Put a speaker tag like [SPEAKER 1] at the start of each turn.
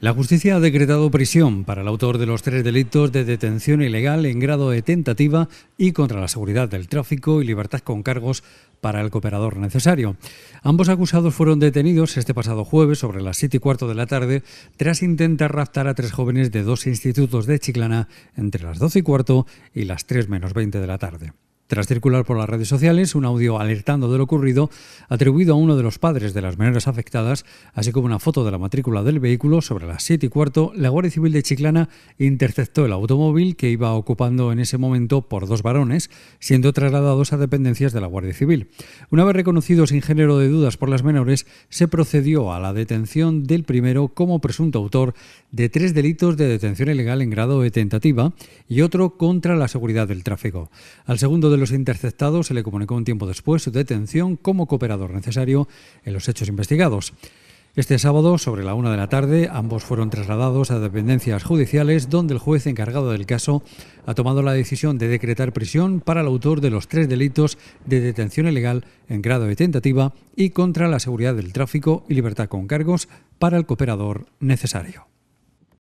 [SPEAKER 1] La justicia ha decretado prisión para el autor de los tres delitos de detención ilegal en grado de tentativa y contra la seguridad del tráfico y libertad con cargos para el cooperador necesario. Ambos acusados fueron detenidos este pasado jueves sobre las siete y cuarto de la tarde tras intentar raptar a tres jóvenes de dos institutos de Chiclana entre las 12 y cuarto y las tres menos veinte de la tarde. Tras circular por las redes sociales, un audio alertando de lo ocurrido, atribuido a uno de los padres de las menores afectadas, así como una foto de la matrícula del vehículo, sobre las 7 y cuarto, la Guardia Civil de Chiclana interceptó el automóvil que iba ocupando en ese momento por dos varones, siendo trasladados a dependencias de la Guardia Civil. Una vez reconocido sin género de dudas por las menores, se procedió a la detención del primero como presunto autor de tres delitos de detención ilegal en grado de tentativa y otro contra la seguridad del tráfico. Al segundo los interceptados se le comunicó un tiempo después su detención como cooperador necesario en los hechos investigados. Este sábado, sobre la una de la tarde, ambos fueron trasladados a dependencias judiciales donde el juez encargado del caso ha tomado la decisión de decretar prisión para el autor de los tres delitos de detención ilegal en grado de tentativa y contra la seguridad del tráfico y libertad con cargos para el cooperador necesario.